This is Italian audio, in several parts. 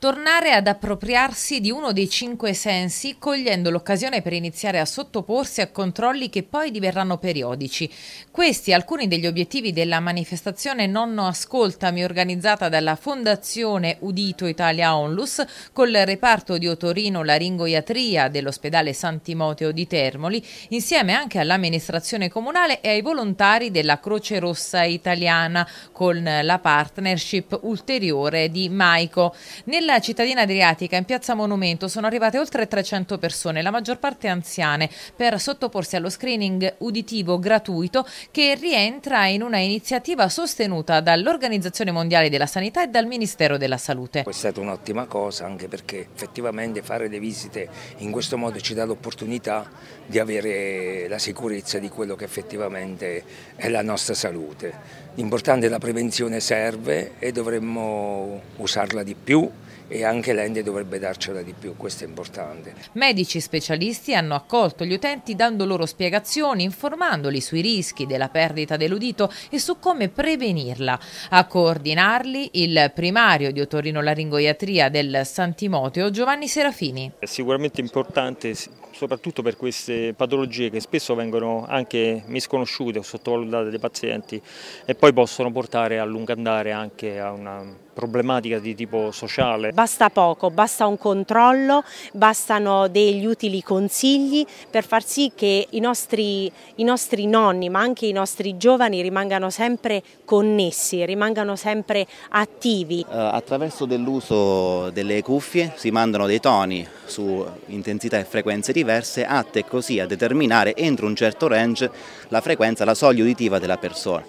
tornare ad appropriarsi di uno dei cinque sensi, cogliendo l'occasione per iniziare a sottoporsi a controlli che poi diverranno periodici. Questi alcuni degli obiettivi della manifestazione Nonno Ascoltami organizzata dalla Fondazione Udito Italia Onlus col reparto di otorino laringoiatria dell'ospedale San Timoteo di Termoli, insieme anche all'amministrazione comunale e ai volontari della Croce Rossa Italiana con la partnership ulteriore di Maico. Nella nella cittadina adriatica, in piazza Monumento, sono arrivate oltre 300 persone, la maggior parte anziane, per sottoporsi allo screening uditivo gratuito che rientra in una iniziativa sostenuta dall'Organizzazione Mondiale della Sanità e dal Ministero della Salute. È stata un'ottima cosa anche perché effettivamente fare le visite in questo modo ci dà l'opportunità di avere la sicurezza di quello che effettivamente è la nostra salute. L'importante è la prevenzione serve e dovremmo usarla di più e anche l'ente dovrebbe darcela di più, questo è importante. Medici specialisti hanno accolto gli utenti dando loro spiegazioni, informandoli sui rischi della perdita dell'udito e su come prevenirla. A coordinarli il primario di Laringoiatria del Santimoteo Giovanni Serafini. È sicuramente importante soprattutto per queste patologie che spesso vengono anche misconosciute o sottovalutate dai pazienti e poi possono portare a lungo andare anche a una problematica di tipo sociale basta poco, basta un controllo, bastano degli utili consigli per far sì che i nostri, i nostri nonni ma anche i nostri giovani rimangano sempre connessi, rimangano sempre attivi. Eh, attraverso dell'uso delle cuffie si mandano dei toni su intensità e frequenze diverse atte così a determinare entro un certo range la frequenza, la soglia uditiva della persona.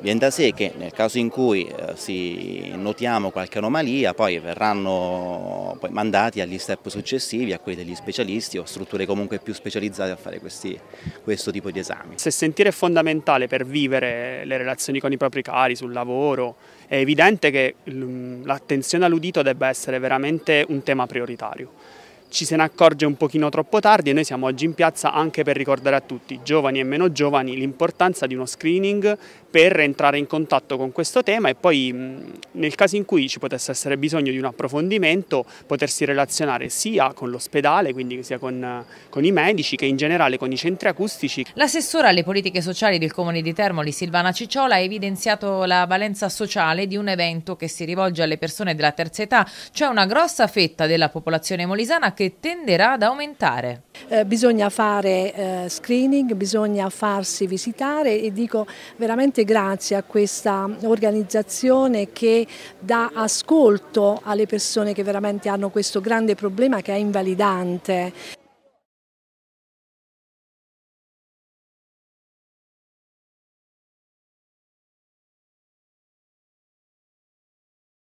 Viene da sé che nel caso in cui eh, si notiamo qualche anomalia poi verranno poi mandati agli step successivi, a quelli degli specialisti o strutture comunque più specializzate a fare questi, questo tipo di esami. Se sentire è fondamentale per vivere le relazioni con i propri cari, sul lavoro, è evidente che mm, l'attenzione all'udito debba essere veramente un tema prioritario ci se ne accorge un pochino troppo tardi e noi siamo oggi in piazza anche per ricordare a tutti, giovani e meno giovani, l'importanza di uno screening per entrare in contatto con questo tema e poi nel caso in cui ci potesse essere bisogno di un approfondimento potersi relazionare sia con l'ospedale, quindi sia con, con, i medici che in generale con i centri acustici. L'assessora alle politiche sociali del Comune di Termoli, Silvana Cicciola, ha evidenziato la valenza sociale di un evento che si rivolge alle persone della terza età, cioè una grossa fetta della popolazione molisana che tenderà ad aumentare. Eh, bisogna fare eh, screening, bisogna farsi visitare e dico veramente grazie a questa organizzazione che dà ascolto alle persone che veramente hanno questo grande problema che è invalidante.